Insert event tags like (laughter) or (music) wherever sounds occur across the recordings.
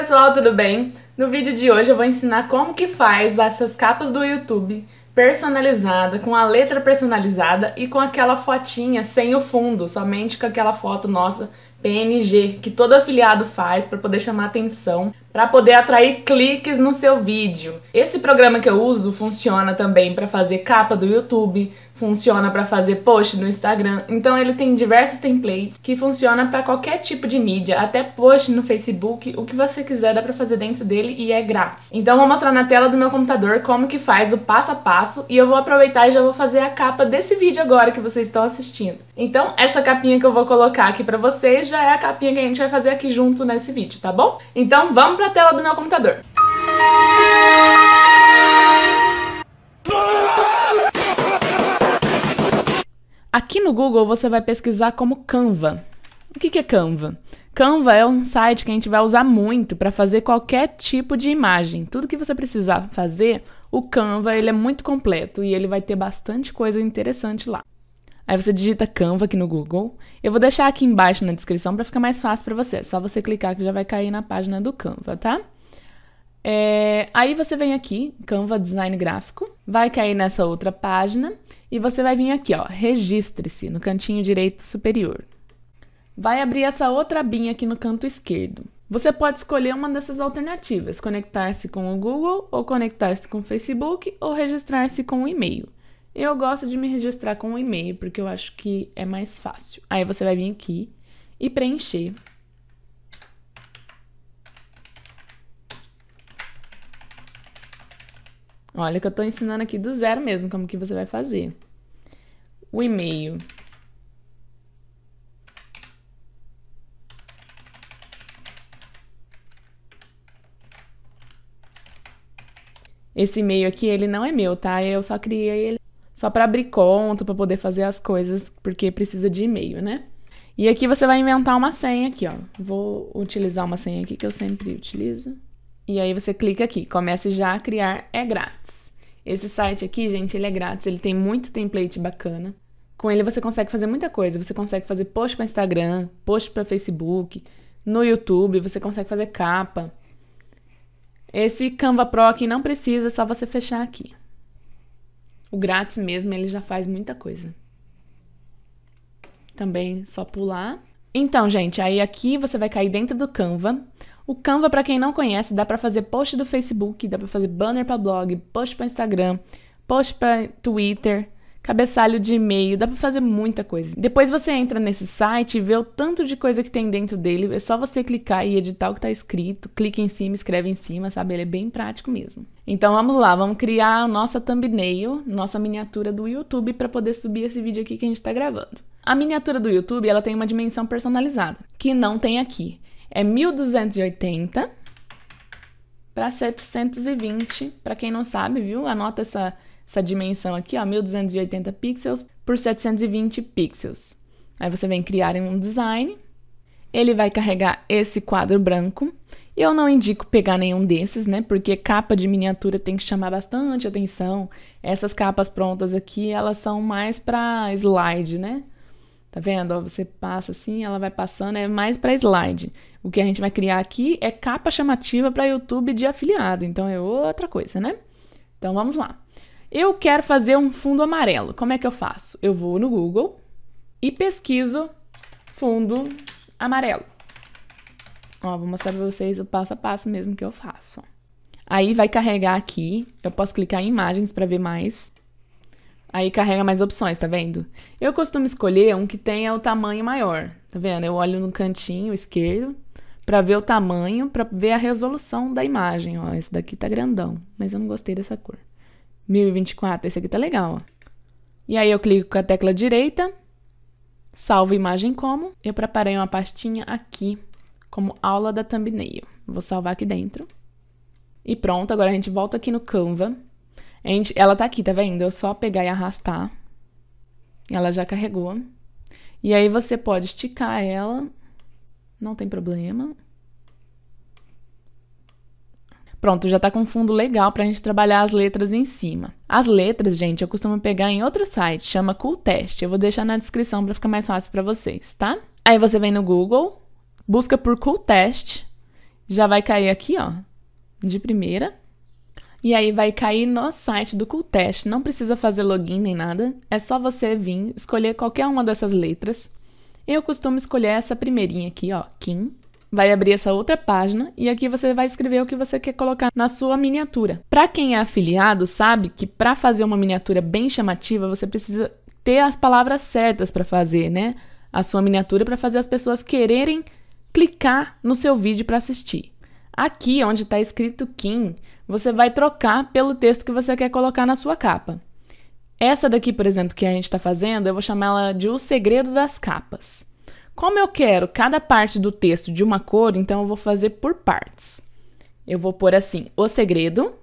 pessoal, tudo bem? No vídeo de hoje eu vou ensinar como que faz essas capas do YouTube personalizada, com a letra personalizada e com aquela fotinha sem o fundo, somente com aquela foto nossa PNG, que todo afiliado faz para poder chamar atenção para poder atrair cliques no seu vídeo. Esse programa que eu uso funciona também para fazer capa do YouTube, funciona para fazer post no Instagram. Então ele tem diversos templates que funciona para qualquer tipo de mídia, até post no Facebook, o que você quiser dá para fazer dentro dele e é grátis. Então vou mostrar na tela do meu computador como que faz o passo a passo e eu vou aproveitar e já vou fazer a capa desse vídeo agora que vocês estão assistindo. Então essa capinha que eu vou colocar aqui para vocês já é a capinha que a gente vai fazer aqui junto nesse vídeo, tá bom? Então vamos para a tela do meu computador. Aqui no Google você vai pesquisar como Canva. O que é Canva? Canva é um site que a gente vai usar muito para fazer qualquer tipo de imagem. Tudo que você precisar fazer, o Canva ele é muito completo e ele vai ter bastante coisa interessante lá. Aí você digita Canva aqui no Google. Eu vou deixar aqui embaixo na descrição para ficar mais fácil para você. É só você clicar que já vai cair na página do Canva, tá? É, aí você vem aqui, Canva Design Gráfico, vai cair nessa outra página e você vai vir aqui, ó, Registre-se, no cantinho direito superior. Vai abrir essa outra abinha aqui no canto esquerdo. Você pode escolher uma dessas alternativas, conectar-se com o Google, ou conectar-se com o Facebook, ou registrar-se com o e-mail. Eu gosto de me registrar com um e-mail, porque eu acho que é mais fácil. Aí você vai vir aqui e preencher. Olha que eu tô ensinando aqui do zero mesmo, como que você vai fazer. O e-mail. Esse e-mail aqui, ele não é meu, tá? Eu só criei ele só para abrir conta, para poder fazer as coisas, porque precisa de e-mail, né? E aqui você vai inventar uma senha aqui, ó. Vou utilizar uma senha aqui que eu sempre utilizo. E aí você clica aqui, comece já a criar, é grátis. Esse site aqui, gente, ele é grátis, ele tem muito template bacana. Com ele você consegue fazer muita coisa, você consegue fazer post para Instagram, post para Facebook, no YouTube, você consegue fazer capa. Esse Canva Pro aqui não precisa, é só você fechar aqui. O grátis mesmo, ele já faz muita coisa. Também só pular. Então, gente, aí aqui você vai cair dentro do Canva. O Canva, para quem não conhece, dá para fazer post do Facebook, dá para fazer banner para blog, post para Instagram, post para Twitter, cabeçalho de e-mail, dá para fazer muita coisa. Depois você entra nesse site e vê o tanto de coisa que tem dentro dele, é só você clicar e editar o que tá escrito, clica em cima, escreve em cima, sabe? Ele é bem prático mesmo. Então vamos lá, vamos criar a nossa thumbnail, nossa miniatura do YouTube para poder subir esse vídeo aqui que a gente está gravando. A miniatura do YouTube, ela tem uma dimensão personalizada, que não tem aqui. É 1280 para 720, para quem não sabe, viu? Anota essa essa dimensão aqui, ó, 1280 pixels por 720 pixels. Aí você vem criar um design, ele vai carregar esse quadro branco. Eu não indico pegar nenhum desses, né? Porque capa de miniatura tem que chamar bastante atenção. Essas capas prontas aqui, elas são mais para slide, né? Tá vendo? Ó, você passa assim, ela vai passando, é mais para slide. O que a gente vai criar aqui é capa chamativa para YouTube de afiliado, então é outra coisa, né? Então vamos lá. Eu quero fazer um fundo amarelo. Como é que eu faço? Eu vou no Google e pesquiso fundo amarelo. Ó, vou mostrar para vocês o passo a passo mesmo que eu faço. Aí vai carregar aqui. Eu posso clicar em imagens para ver mais. Aí carrega mais opções, tá vendo? Eu costumo escolher um que tenha o tamanho maior, tá vendo? Eu olho no cantinho esquerdo para ver o tamanho, para ver a resolução da imagem. Ó, esse daqui tá grandão, mas eu não gostei dessa cor. 1024, esse aqui tá legal, ó. E aí eu clico com a tecla direita, salvo imagem como. Eu preparei uma pastinha aqui, como aula da thumbnail. Vou salvar aqui dentro. E pronto, agora a gente volta aqui no Canva. A gente, ela tá aqui, tá vendo? Eu só pegar e arrastar. Ela já carregou. E aí você pode esticar ela, não tem problema. Pronto, já tá com um fundo legal pra gente trabalhar as letras em cima. As letras, gente, eu costumo pegar em outro site, chama Cool Test. Eu vou deixar na descrição pra ficar mais fácil pra vocês, tá? Aí você vem no Google, busca por Cool Test, já vai cair aqui, ó, de primeira. E aí vai cair no site do Cool Test, não precisa fazer login nem nada, é só você vir, escolher qualquer uma dessas letras. Eu costumo escolher essa primeirinha aqui, ó, Kim vai abrir essa outra página e aqui você vai escrever o que você quer colocar na sua miniatura. Para quem é afiliado, sabe que para fazer uma miniatura bem chamativa, você precisa ter as palavras certas para fazer, né? A sua miniatura para fazer as pessoas quererem clicar no seu vídeo para assistir. Aqui onde está escrito Kim, você vai trocar pelo texto que você quer colocar na sua capa. Essa daqui, por exemplo, que a gente está fazendo, eu vou chamar ela de O Segredo das Capas. Como eu quero cada parte do texto de uma cor, então eu vou fazer por partes. Eu vou pôr assim, o segredo.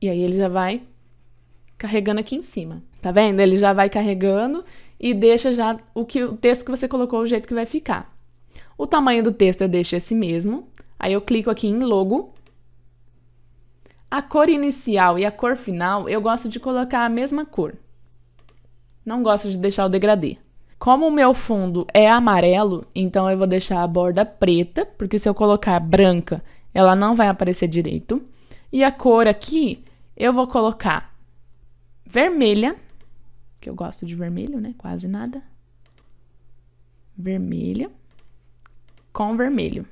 E aí ele já vai carregando aqui em cima, tá vendo? Ele já vai carregando e deixa já o, que, o texto que você colocou, o jeito que vai ficar. O tamanho do texto eu deixo esse mesmo. Aí eu clico aqui em logo. A cor inicial e a cor final eu gosto de colocar a mesma cor não gosto de deixar o degradê. Como o meu fundo é amarelo, então eu vou deixar a borda preta, porque se eu colocar branca, ela não vai aparecer direito. E a cor aqui, eu vou colocar vermelha, que eu gosto de vermelho, né? Quase nada. Vermelha com vermelho.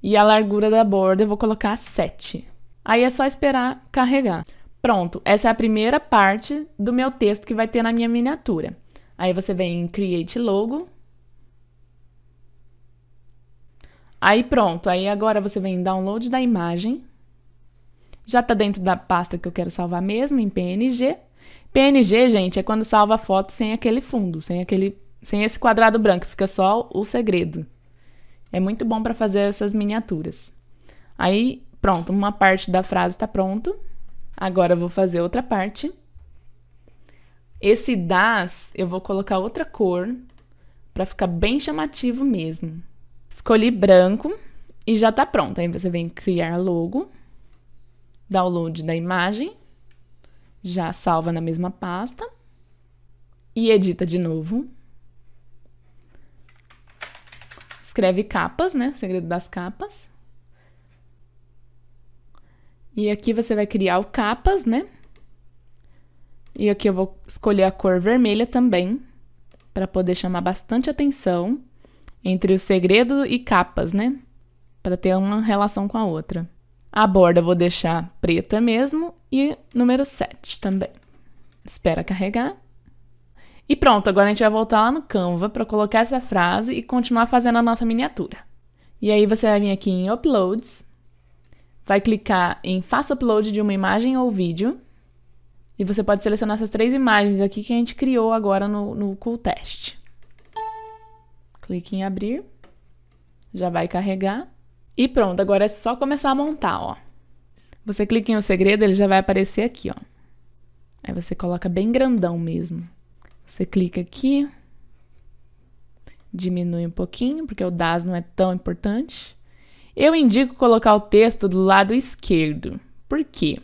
E a largura da borda eu vou colocar 7. Aí é só esperar carregar. Pronto, essa é a primeira parte do meu texto que vai ter na minha miniatura. Aí você vem em Create Logo. Aí pronto, aí agora você vem em Download da imagem. Já está dentro da pasta que eu quero salvar mesmo, em PNG. PNG, gente, é quando salva foto sem aquele fundo, sem aquele, sem esse quadrado branco, fica só o segredo. É muito bom para fazer essas miniaturas. Aí, pronto, uma parte da frase está pronto. Agora eu vou fazer outra parte. Esse das eu vou colocar outra cor para ficar bem chamativo mesmo. Escolhi branco e já tá pronto. Aí você vem criar logo, download da imagem, já salva na mesma pasta e edita de novo. Escreve capas, né? Segredo das capas. E aqui você vai criar o capas, né? E aqui eu vou escolher a cor vermelha também, para poder chamar bastante atenção entre o segredo e capas, né? Para ter uma relação com a outra. A borda eu vou deixar preta mesmo e número 7 também. Espera carregar. E pronto, agora a gente vai voltar lá no Canva para colocar essa frase e continuar fazendo a nossa miniatura. E aí você vai vir aqui em Uploads, vai clicar em Faça upload de uma imagem ou vídeo. E você pode selecionar essas três imagens aqui que a gente criou agora no, no Cool Test. Clique em abrir. Já vai carregar. E pronto, agora é só começar a montar, ó. Você clica em o segredo, ele já vai aparecer aqui, ó. Aí você coloca bem grandão mesmo. Você clica aqui. Diminui um pouquinho, porque o DAS não é tão importante. Eu indico colocar o texto do lado esquerdo. Por quê?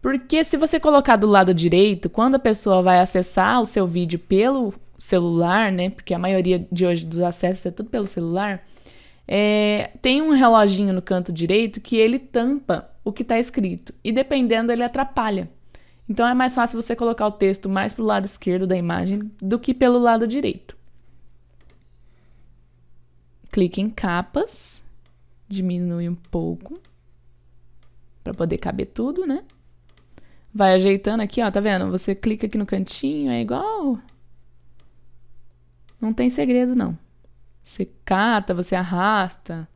Porque se você colocar do lado direito, quando a pessoa vai acessar o seu vídeo pelo celular, né? Porque a maioria de hoje dos acessos é tudo pelo celular. É, tem um reloginho no canto direito que ele tampa o que está escrito e dependendo ele atrapalha. Então é mais fácil você colocar o texto mais para o lado esquerdo da imagem do que pelo lado direito. Clique em capas diminui um pouco para poder caber tudo, né? Vai ajeitando aqui, ó, tá vendo? Você clica aqui no cantinho, é igual. Não tem segredo não. Você cata, você arrasta.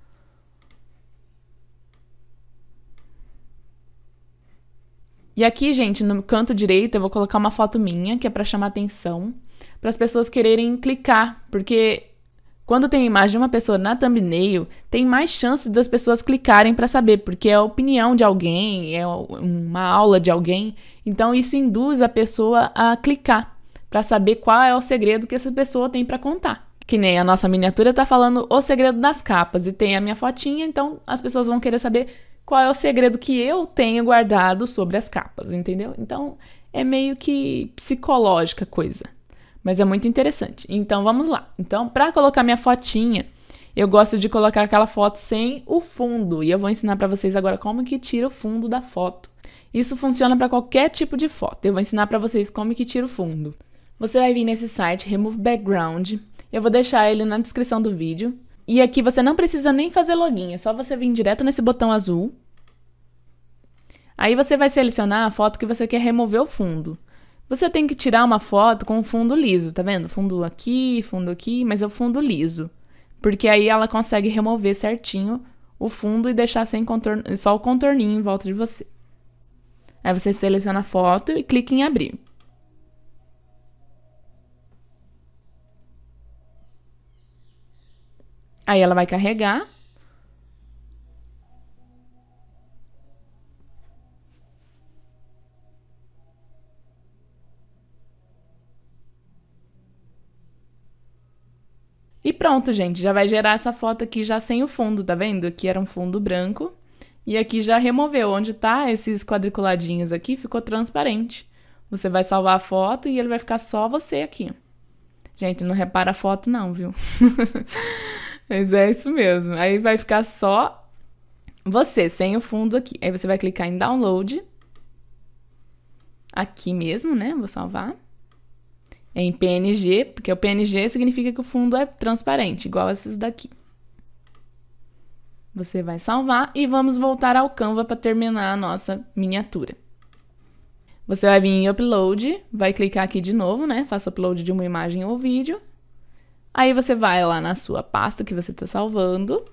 E aqui, gente, no canto direito, eu vou colocar uma foto minha, que é para chamar atenção, para as pessoas quererem clicar, porque quando tem a imagem de uma pessoa na thumbnail, tem mais chances das pessoas clicarem para saber, porque é a opinião de alguém, é uma aula de alguém. Então isso induz a pessoa a clicar para saber qual é o segredo que essa pessoa tem para contar. Que nem a nossa miniatura tá falando o segredo das capas e tem a minha fotinha, então as pessoas vão querer saber qual é o segredo que eu tenho guardado sobre as capas, entendeu? Então é meio que psicológica coisa. Mas é muito interessante. Então vamos lá. Então, para colocar minha fotinha, eu gosto de colocar aquela foto sem o fundo. E eu vou ensinar para vocês agora como que tira o fundo da foto. Isso funciona para qualquer tipo de foto. Eu vou ensinar para vocês como que tira o fundo. Você vai vir nesse site Remove Background. Eu vou deixar ele na descrição do vídeo. E aqui você não precisa nem fazer login, é só você vir direto nesse botão azul. Aí você vai selecionar a foto que você quer remover o fundo. Você tem que tirar uma foto com o fundo liso, tá vendo? Fundo aqui, fundo aqui, mas é o fundo liso. Porque aí ela consegue remover certinho o fundo e deixar sem contorno, só o contorninho em volta de você. Aí você seleciona a foto e clica em abrir. Aí ela vai carregar. pronto, gente, já vai gerar essa foto aqui já sem o fundo, tá vendo? Aqui era um fundo branco e aqui já removeu. Onde tá esses quadriculadinhos aqui, ficou transparente. Você vai salvar a foto e ele vai ficar só você aqui. Gente, não repara a foto não, viu? (laughs) Mas é isso mesmo. Aí vai ficar só você, sem o fundo aqui. Aí você vai clicar em download. Aqui mesmo, né? Vou salvar em PNG, porque o PNG significa que o fundo é transparente, igual esses daqui. Você vai salvar e vamos voltar ao Canva para terminar a nossa miniatura. Você vai vir em Upload, vai clicar aqui de novo, né? Faça upload de uma imagem ou vídeo. Aí você vai lá na sua pasta que você está salvando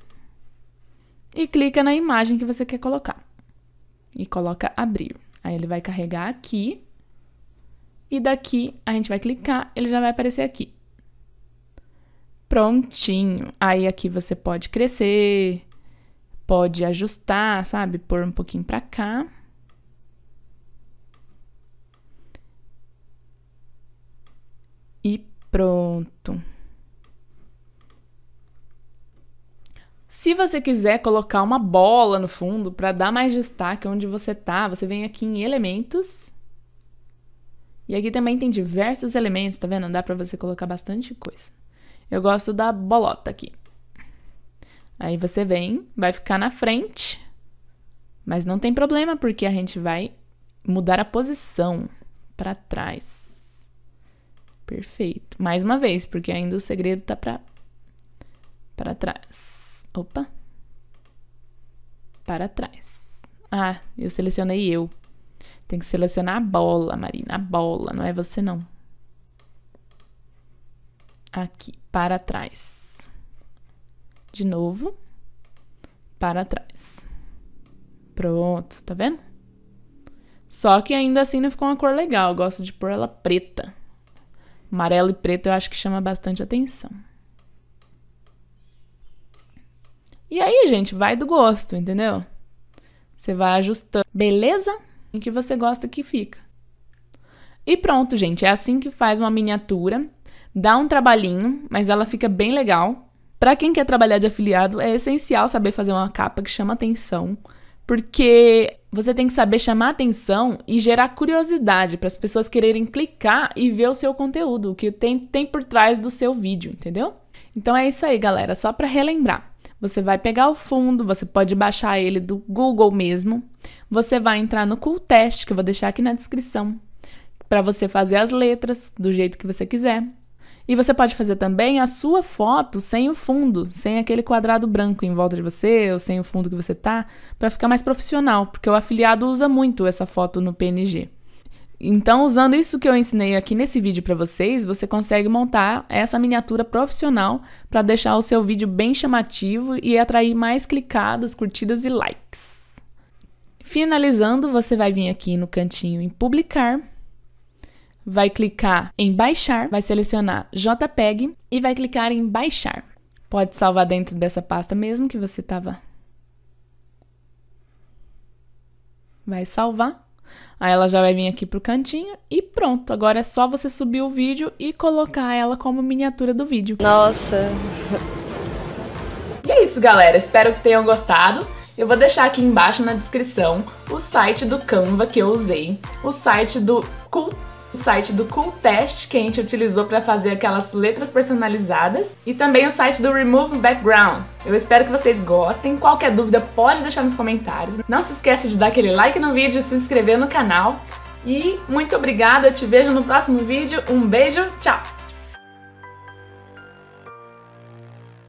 e clica na imagem que você quer colocar. E coloca Abrir. Aí ele vai carregar aqui e daqui a gente vai clicar, ele já vai aparecer aqui. Prontinho. Aí aqui você pode crescer, pode ajustar, sabe? Pôr um pouquinho para cá. E pronto. Se você quiser colocar uma bola no fundo para dar mais destaque onde você tá, você vem aqui em elementos e aqui também tem diversos elementos, tá vendo? Dá pra você colocar bastante coisa. Eu gosto da bolota aqui. Aí você vem, vai ficar na frente, mas não tem problema, porque a gente vai mudar a posição para trás. Perfeito. Mais uma vez, porque ainda o segredo tá pra, pra trás. Opa. Para trás. Ah, eu selecionei eu. Tem que selecionar a bola, Marina. A bola, não é você não. Aqui, para trás. De novo. Para trás. Pronto, tá vendo? Só que ainda assim não ficou uma cor legal. Eu gosto de pôr ela preta. Amarelo e preto eu acho que chama bastante atenção. E aí, gente, vai do gosto, entendeu? Você vai ajustando. Beleza? em que você gosta que fica. E pronto, gente, é assim que faz uma miniatura. Dá um trabalhinho, mas ela fica bem legal. Para quem quer trabalhar de afiliado, é essencial saber fazer uma capa que chama atenção, porque você tem que saber chamar atenção e gerar curiosidade para as pessoas quererem clicar e ver o seu conteúdo, o que tem, tem por trás do seu vídeo, entendeu? Então é isso aí, galera. Só para relembrar, você vai pegar o fundo, você pode baixar ele do Google mesmo, você vai entrar no Cool Test, que eu vou deixar aqui na descrição, para você fazer as letras do jeito que você quiser. E você pode fazer também a sua foto sem o fundo, sem aquele quadrado branco em volta de você, ou sem o fundo que você tá, para ficar mais profissional, porque o afiliado usa muito essa foto no PNG. Então, usando isso que eu ensinei aqui nesse vídeo para vocês, você consegue montar essa miniatura profissional para deixar o seu vídeo bem chamativo e atrair mais clicadas, curtidas e likes. Finalizando, você vai vir aqui no cantinho em publicar, vai clicar em baixar, vai selecionar JPEG e vai clicar em baixar. Pode salvar dentro dessa pasta mesmo que você estava. Vai salvar. Aí ela já vai vir aqui pro cantinho e pronto. Agora é só você subir o vídeo e colocar ela como miniatura do vídeo. Nossa! E é isso, galera. Espero que tenham gostado. Eu vou deixar aqui embaixo na descrição o site do Canva que eu usei, o site do Cool o site do Cool que a gente utilizou para fazer aquelas letras personalizadas e também o site do Remove Background. Eu espero que vocês gostem. Qualquer dúvida pode deixar nos comentários. Não se esquece de dar aquele like no vídeo, se inscrever no canal e muito obrigada. Eu te vejo no próximo vídeo. Um beijo, tchau.